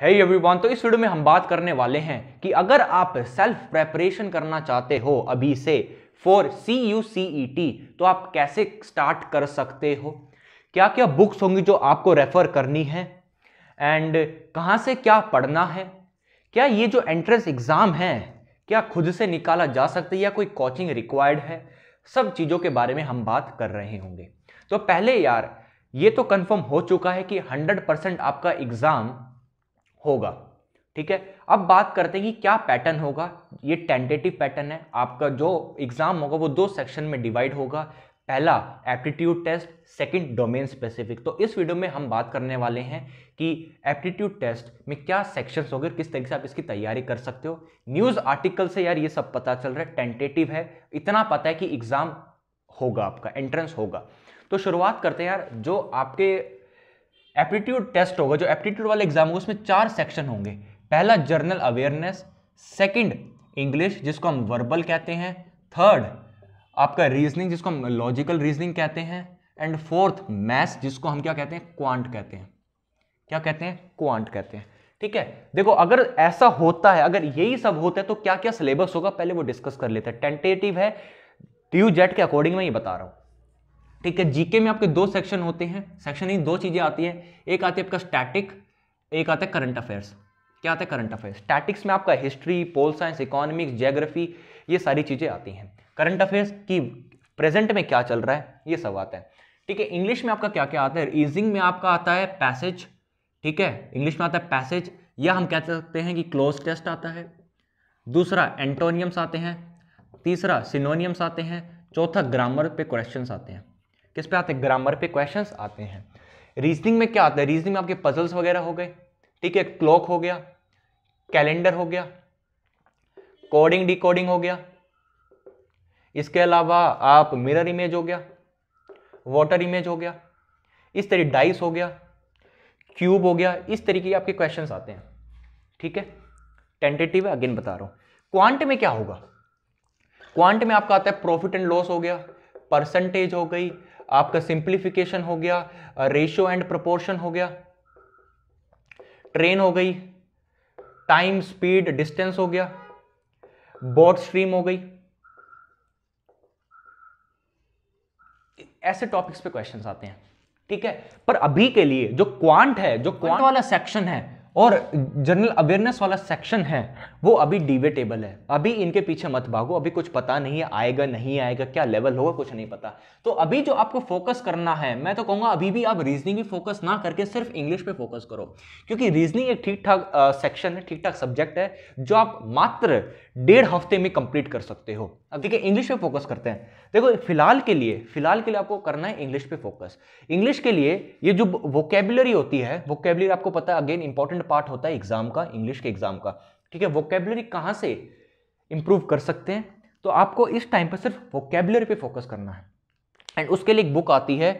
है hey everyone तो इस वीडियो में हम बात करने वाले हैं कि अगर आप सेल्फ प्रेपरेशन करना चाहते हो अभी से for C U C E T तो आप कैसे स्टार्ट कर सकते हो क्या क्या बुक्स होंगी जो आपको रेफर करनी है एंड कहाँ से क्या पढ़ना है क्या ये जो एंट्रेंस एग्ज़ाम है क्या खुद से निकाला जा सकता है या कोई कोचिंग रिक्वायर्ड है सब चीज़ों के बारे में हम बात कर रहे होंगे तो पहले यार ये तो कंफर्म हो चुका है कि 100 परसेंट आपका एग्ज़ाम होगा ठीक है अब बात करते हैं कि क्या पैटर्न होगा ये टेंटेटिव पैटर्न है आपका जो एग्जाम होगा वो दो सेक्शन में डिवाइड होगा पहला aptitude test second domain specific तो इस वीडियो में हम बात करने वाले हैं कि एप्टीट्यूड टेस्ट में क्या सेक्शंस होंगे किस तरीके से आप इसकी तैयारी कर सकते हो न्यूज़ आर्टिकल से यार ये सब पता चल रहा है टेंटेटिव है इतना पता है कि एग्ज़ाम होगा आपका एंट्रेंस होगा तो शुरुआत करते हैं यार जो आपके एप्टीट्यूड टेस्ट होगा जो एप्टीट्यूड वाले एग्जाम होगा उसमें चार सेक्शन होंगे पहला जर्नल अवेयरनेस सेकंड इंग्लिश जिसको हम वर्बल कहते हैं थर्ड आपका रीजनिंग जिसको हम लॉजिकल रीजनिंग कहते हैं एंड फोर्थ मैथ्स जिसको हम क्या कहते हैं क्वांट कहते हैं क्या कहते हैं क्वांट कहते हैं ठीक है देखो अगर ऐसा होता है अगर यही सब होता है तो क्या क्या सिलेबस होगा पहले वो डिस्कस कर लेते हैं टेंटेटिव है टी यू जेट के अकॉर्डिंग में ये बता रहा हूँ ठीक है जीके में आपके दो सेक्शन होते हैं सेक्शन ही दो चीज़ें आती है एक आती है आपका स्टैटिक एक आता है करंट अफेयर्स क्या आता है करंट अफेयर्स स्टैटिक्स में आपका history pol science economics geography ये सारी चीज़ें आती हैं करंट अफेयर्स की प्रेजेंट में क्या चल रहा है ये सब आता है ठीक है इंग्लिश में आपका क्या क्या आता है रीजिंग में आपका आता है पैसेज ठीक है इंग्लिश में आता है पैसेज या हम कह सकते हैं कि क्लोज टेस्ट आता है दूसरा एंटोनियम्स आते हैं तीसरा सिनोनियम्स आते हैं चौथा ग्रामर पे क्वेश्चन आते हैं किस पे आते हैं ग्रामर पे क्वेश्चन आते हैं रीजनिंग में क्या आता है रीजनिंग में आपके पजल्स वगैरह हो गए ठीक है क्लॉक हो गया कैलेंडर हो गया कोडिंग डिकोडिंग हो गया इसके अलावा आप मिरर इमेज हो गया वाटर इमेज हो गया इस तरह डाइस हो गया क्यूब हो गया इस तरीके के आपके क्वेश्चंस आते हैं ठीक है टेंटेटिव है अगेन बता रहा हूँ क्वांट में क्या होगा क्वांट में आपका आता है प्रॉफिट एंड लॉस हो गया परसेंटेज हो गई आपका सिंप्लीफिकेशन हो गया रेशियो एंड प्रोपोर्शन हो गया ट्रेन हो गई टाइम स्पीड डिस्टेंस हो गया बोर्ड स्ट्रीम हो गई ऐसे टॉपिक्स पे क्वेश्चंस आते हैं ठीक है पर अभी के लिए जो क्वांट है जो क्वांट वाला सेक्शन है और जनरल अवेयरनेस वाला सेक्शन है वो अभी डिबेटेबल है अभी इनके पीछे मत भागो अभी कुछ पता नहीं है आएगा नहीं आएगा क्या लेवल होगा कुछ नहीं पता तो अभी जो आपको फोकस करना है मैं तो कहूँगा अभी भी आप रीजनिंग भी फोकस ना करके सिर्फ इंग्लिश पे फोकस करो क्योंकि रीजनिंग एक ठीक ठाक सेक्शन है ठीक ठाक सब्जेक्ट है जो आप मात्र डेढ़ हफ्ते में कंप्लीट कर सकते हो अब देखिए इंग्लिश पे फोकस करते हैं देखो फिलहाल के लिए फिलहाल के लिए आपको करना है इंग्लिश पे फोकस इंग्लिश के लिए ये जो वोकेबलरी होती है वोकेबलरी आपको पता है अगेन इंपॉर्टेंट इंपॉर्टेंट पार्ट होता है एग्जाम का इंग्लिश के एग्जाम का ठीक है वोकेबलरी कहाँ से इंप्रूव कर सकते हैं तो आपको इस टाइम पर सिर्फ वोकेबलरी पे फोकस करना है एंड उसके लिए एक बुक आती है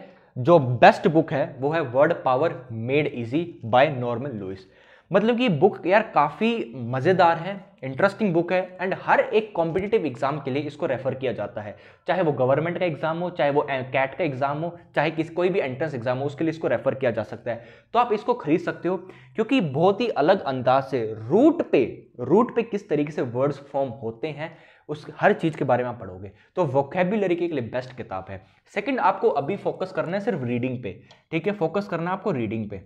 जो बेस्ट बुक है वो है word power made easy by normal Lewis मतलब कि बुक यार काफ़ी मज़ेदार है इंटरेस्टिंग बुक है एंड हर एक कॉम्पिटिटिव एग्जाम के लिए इसको रेफर किया जाता है चाहे वो गवर्नमेंट का एग्जाम हो चाहे वो कैट का एग्जाम हो चाहे किस कोई भी एंट्रेंस एग्जाम हो उसके लिए इसको रेफर किया जा सकता है तो आप इसको खरीद सकते हो क्योंकि बहुत ही अलग अंदाज से रूट पे रूट पे किस तरीके से वर्ड्स फॉर्म होते हैं उस हर चीज़ के बारे में आप पढ़ोगे तो वोकेबुलरी के लिए बेस्ट किताब है सेकंड आपको अभी फोकस करना है सिर्फ रीडिंग पे ठीक है फोकस करना है आपको रीडिंग पे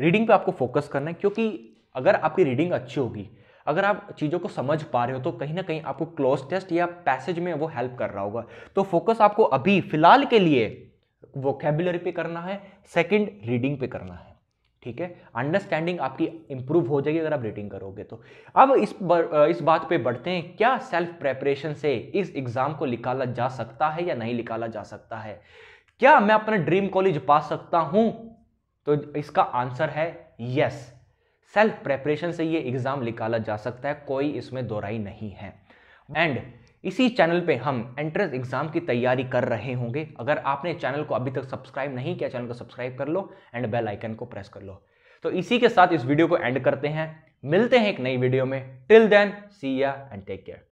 रीडिंग पे आपको फोकस करना है क्योंकि अगर आपकी रीडिंग अच्छी होगी अगर आप चीज़ों को समझ पा रहे हो तो कहीं ना कहीं आपको क्लोज टेस्ट या पैसेज में वो हेल्प कर रहा होगा तो फोकस आपको अभी फिलहाल के लिए वोकेबुलरी पे करना है सेकंड रीडिंग पे करना है ठीक है अंडरस्टैंडिंग आपकी इंप्रूव हो जाएगी अगर आप रीडिंग करोगे तो अब इस बर, इस बात पे बढ़ते हैं क्या सेल्फ प्रेपरेशन से इस एग्ज़ाम को निकाला जा सकता है या नहीं निकाला जा सकता है क्या मैं अपना ड्रीम कॉलेज पा सकता हूँ तो इसका आंसर है यस सेल्फ प्रेपरेशन से ये एग्ज़ाम निकाला जा सकता है कोई इसमें दोराई नहीं है एंड इसी चैनल पे हम एंट्रेंस एग्ज़ाम की तैयारी कर रहे होंगे अगर आपने चैनल को अभी तक सब्सक्राइब नहीं किया चैनल को सब्सक्राइब कर लो एंड बेल आइकन को प्रेस कर लो तो इसी के साथ इस वीडियो को एंड करते हैं मिलते हैं एक नई वीडियो में टिल देन सी या एंड टेक केयर